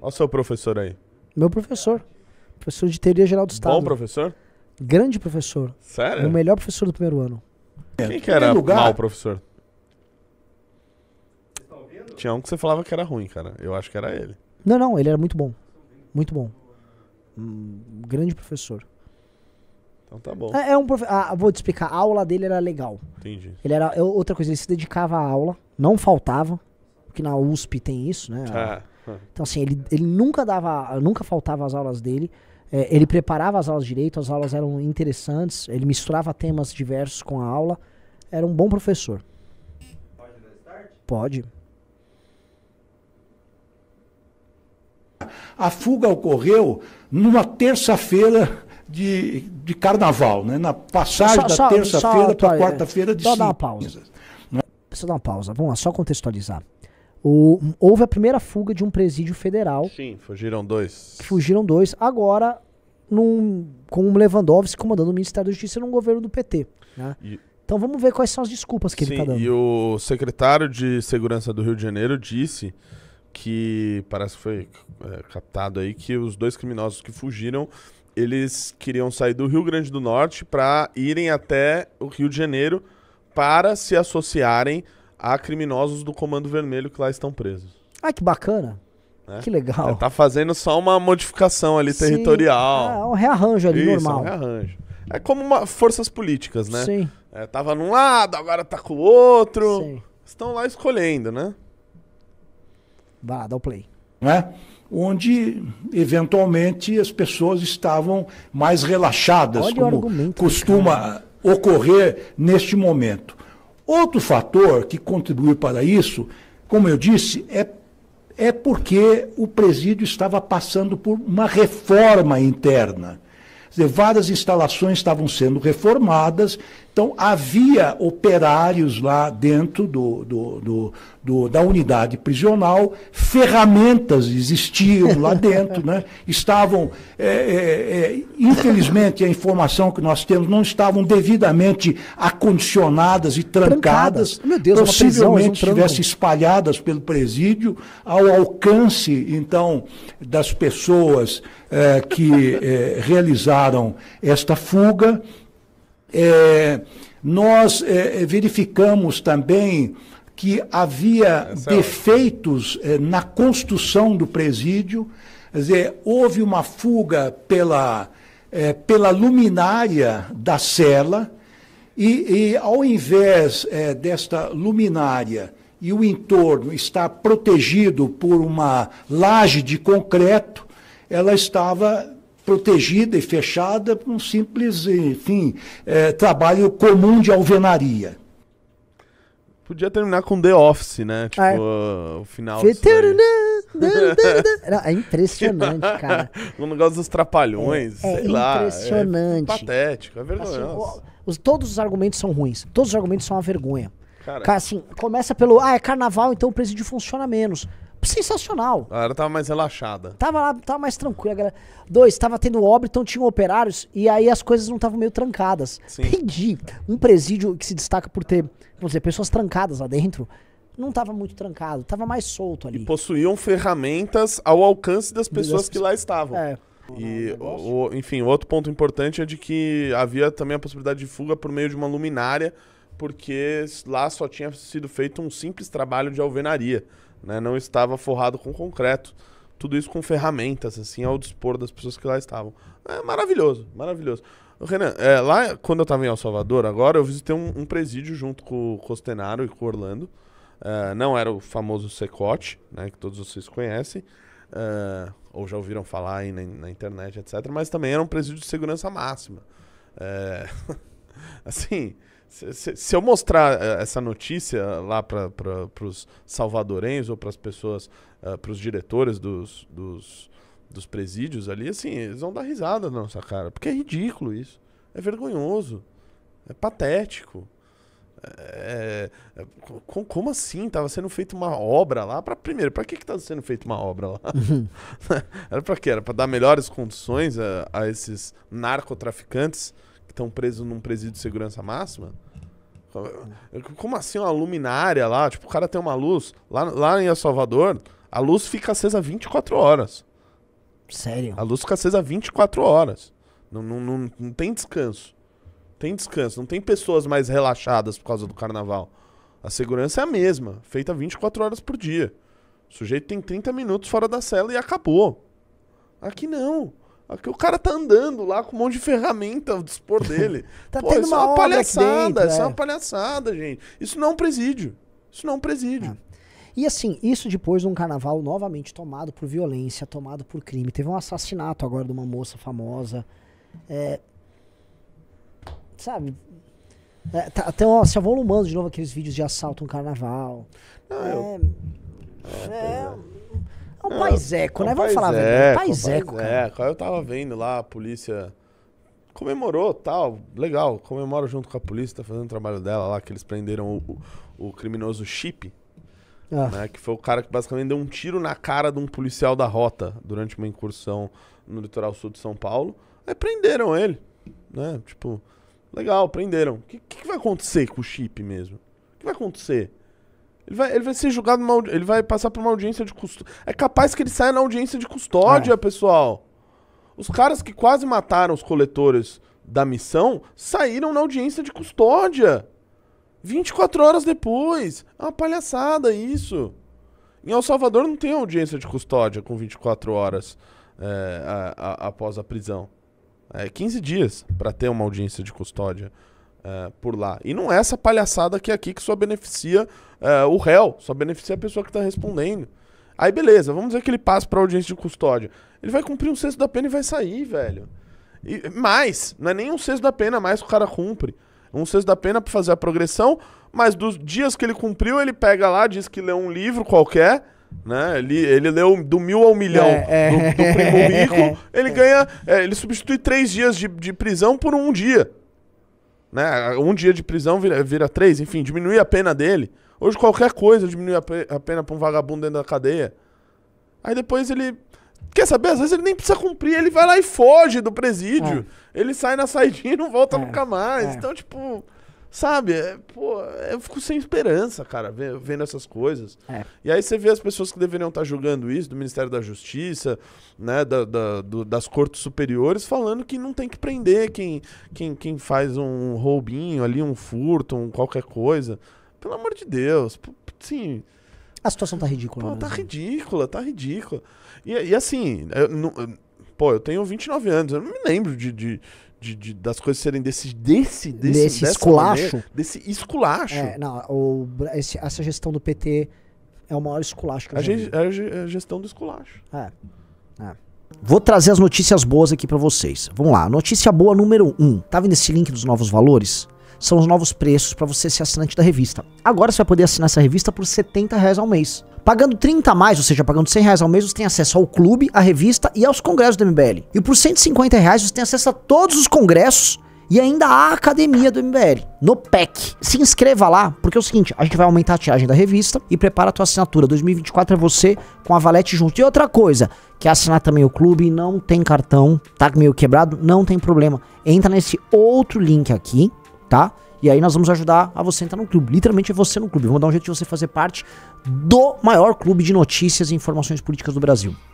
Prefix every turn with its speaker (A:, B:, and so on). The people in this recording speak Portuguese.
A: Olha o seu professor aí.
B: Meu professor. Professor de Teoria Geral do Estado. Bom professor? Grande professor. Sério? O melhor professor do primeiro ano. Quem que era lugar? mal
A: professor? Tinha um que você falava que era ruim, cara. Eu acho que era ele.
B: Não, não, ele era muito bom. Muito bom. grande professor. Então tá bom. É, é um profe... ah, vou te explicar, a aula dele era legal. Entendi. Ele era outra coisa, ele se dedicava à aula, não faltava, porque na USP tem isso, né? Ah. Então, assim, ele, ele nunca dava, nunca faltava as aulas dele. É, ele preparava as aulas direito, as aulas eram interessantes, ele misturava temas diversos com a aula. Era um bom professor.
C: Pode dar start? Pode. A fuga ocorreu numa terça-feira de, de carnaval, né? na passagem só, da terça-feira para quarta-feira de só cinco. Só dá uma pausa.
B: Né? Só dá uma pausa. Vamos lá, só contextualizar. O, houve a primeira fuga de um presídio federal.
A: Sim, fugiram dois.
B: Fugiram dois. Agora, num, com o Lewandowski comandando o Ministério da Justiça num governo do PT. Né? E, então vamos ver quais são as desculpas que sim, ele está dando.
A: E o secretário de Segurança do Rio de Janeiro disse que, parece que foi é, captado aí, que os dois criminosos que fugiram eles queriam sair do Rio Grande do Norte para irem até o Rio de Janeiro para se associarem a criminosos do Comando Vermelho que lá estão presos.
B: Ah, que bacana.
C: Né?
A: Que legal. É, tá fazendo só uma modificação ali Sim. territorial. Ah, é um rearranjo ali, Isso, normal. É um rearranjo. É como uma, forças políticas, né? Sim. É, tava num lado, agora tá com o
C: outro.
A: Sim. Estão lá escolhendo, né?
C: Vá, dá o play. Né? Onde, eventualmente, as pessoas estavam mais relaxadas, Olha como costuma ocorrer neste momento. Outro fator que contribuiu para isso, como eu disse, é, é porque o presídio estava passando por uma reforma interna. Várias instalações estavam sendo reformadas então, havia operários lá dentro do, do, do, do, da unidade prisional, ferramentas existiam lá dentro, né? estavam, é, é, é, infelizmente, a informação que nós temos, não estavam devidamente acondicionadas e trancadas, trancadas. Meu Deus, possivelmente estivessem espalhadas pelo presídio, ao alcance, então, das pessoas é, que é, realizaram esta fuga. É, nós é, é, verificamos também que havia é, defeitos é, na construção do presídio, quer dizer, houve uma fuga pela, é, pela luminária da cela, e, e ao invés desta luminária e o entorno estar protegido por uma laje de concreto, ela estava protegida e fechada por um simples, enfim, é, trabalho comum de alvenaria.
A: Podia terminar com The Office, né? Tipo, é. uh, o final. é impressionante, cara. o negócio dos trapalhões, é, é sei lá. É impressionante. É patético, é vergonhoso.
B: Assim, todos os argumentos são ruins. Todos os argumentos são uma vergonha. Cara, assim, começa pelo. Ah, é carnaval, então o presídio funciona menos sensacional.
A: A galera tava mais relaxada.
B: Tava lá, tava mais tranquila. Galera. Dois, tava tendo obra, então tinham operários e aí as coisas não estavam meio trancadas. Entendi. Um presídio que se destaca por ter, vamos dizer, pessoas trancadas lá dentro.
A: Não tava muito trancado, tava mais solto ali. E possuíam ferramentas ao alcance das pessoas que lá estavam. É. E, o, enfim, outro ponto importante é de que havia também a possibilidade de fuga por meio de uma luminária, porque lá só tinha sido feito um simples trabalho de alvenaria né? Não estava forrado com concreto. Tudo isso com ferramentas, assim, ao dispor das pessoas que lá estavam. É maravilhoso, maravilhoso. Renan, é, lá quando eu estava em El Salvador, agora eu visitei um, um presídio junto com o Costenaro e com o Orlando. Uh, não era o famoso Secote, né, que todos vocês conhecem, uh, ou já ouviram falar aí na, na, internet, etc. Mas também era um presídio de segurança máxima. Uh, Assim, se, se, eu mostrar eh, essa notícia lá para os salvadorenhos ou para as pessoas, eh, para os diretores dos, dos, dos presídios ali, assim, eles vão dar risada na nossa cara. Porque é ridículo isso. É vergonhoso. É patético. É, é com, como assim? Tava sendo feita uma obra lá para primeiro. Para que que tava tá sendo feita uma obra lá? Era para quê? Era para dar melhores condições a, a esses narcotraficantes estão presos num presídio de segurança máxima? Como assim uma luminária lá? Tipo, o cara tem uma luz. Lá, lá em El Salvador, a luz fica acesa 24 horas. Sério? A luz fica acesa 24 horas. Não, não, não, não tem descanso. Tem descanso. Não tem pessoas mais relaxadas por causa do carnaval. A segurança é a mesma, feita 24 horas por dia. O sujeito tem 30 minutos fora da cela e acabou. Aqui não. Aqui o cara tá andando lá com um monte de ferramenta ao dispor dele. tá Pô, tendo isso uma, é uma palhaçada, dentro, isso é. é uma palhaçada, gente. Isso
B: não é um presídio. Isso não é um presídio. Ah. E assim, isso depois de um carnaval novamente tomado por violência, tomado por crime. Teve um assassinato agora de uma moça famosa. É, sabe? É, tá, até, ó, se avolumando de novo aqueles vídeos de assalto no carnaval. Não, é, eu... é, é, é, né? é
A: um paiseco, é, né? Vamos falar verdade. Paiseco, cara. É, eu tava vendo lá, a polícia comemorou tal, legal, comemora junto com a polícia, tá fazendo o trabalho dela lá, que eles prenderam o, o, o criminoso Chip, ah. né, que foi o cara que basicamente deu um tiro na cara de um policial da rota durante uma incursão no litoral sul de São Paulo. Aí prenderam ele, né? Tipo, legal, prenderam. O que, que, vai acontecer com o Chip mesmo? O que vai acontecer? Ele vai, ele vai ser julgado, numa, ele vai passar por uma audiência de custódia. É capaz que ele saia na audiência de custódia, é. pessoal. Os caras que quase mataram os coletores da missão saíram na audiência de custódia. 24 horas depois. É uma palhaçada isso. Em El Salvador não tem audiência de custódia com 24 horas é, a, a, após a prisão. É 15 dias para ter uma audiência de custódia. É, por lá. E não é essa palhaçada que é aqui que só beneficia é, o réu, só beneficia a pessoa que está respondendo. Aí beleza, vamos dizer que ele passa para audiência de custódia. Ele vai cumprir um sexto da pena e vai sair, velho. E mais, não é nem um sexto da pena é mais que o cara cumpre. Um sexto da pena para fazer a progressão, mas dos dias que ele cumpriu, ele pega lá, diz que leu um livro qualquer, né? Ele, ele leu do mil ao milhão é, do, do primo rico, ele ganha. É, ele substitui três dias de, de prisão por um dia. Né? Um dia de prisão vira, vira três, enfim, diminui a pena dele. Hoje qualquer coisa diminui a pena pra um vagabundo dentro da cadeia. Aí depois ele. Quer saber? Às vezes ele nem precisa cumprir, ele vai lá e foge do presídio. É. Ele sai na saidinha e não volta é. nunca mais. É. Então, tipo. Sabe? É, pô, eu fico sem esperança, cara, vendo essas coisas. É. E aí você vê as pessoas que deveriam estar julgando isso, do Ministério da Justiça, né, da, da do, das cortes superiores, falando que não tem que prender quem, quem, quem faz um roubinho ali, um furto, um qualquer coisa. Pelo amor de Deus, sim. A situação tá ridícula. Pô, né? tá ridícula, tá ridícula. E, e assim, eu, pô, eu tenho 29 anos, eu não me lembro de, de de, de, das coisas serem desse desse desse, desse esculacho maneira, desse esculacho
B: é, não o, esse, essa gestão do PT é o maior esculacho que a gente é, é a gestão do esculacho é, é. Vou trazer as notícias boas aqui para vocês. Vamos lá. Notícia boa número 1. Um. Tá vendo esse link dos novos valores? são os novos preços para você ser assinante da revista. Agora você vai poder assinar essa revista por 70 reais ao mês. Pagando 30 a mais, ou seja, pagando 100 reais ao mês, você tem acesso ao clube, à revista e aos congressos do MBL. E por 150 reais você tem acesso a todos os congressos e ainda à academia do MBL, no PEC. Se inscreva lá, porque é o seguinte, a gente vai aumentar a tiragem da revista e prepara a tua assinatura. 2024 é você com a Valete junto. E outra coisa, quer assinar também o clube, não tem cartão, tá meio quebrado, não tem problema. Entra nesse outro link aqui, tá? E aí nós vamos ajudar a você entrar no clube. Literalmente é você no clube. Vamos dar um jeito de você fazer parte do maior clube de notícias e informações políticas do Brasil.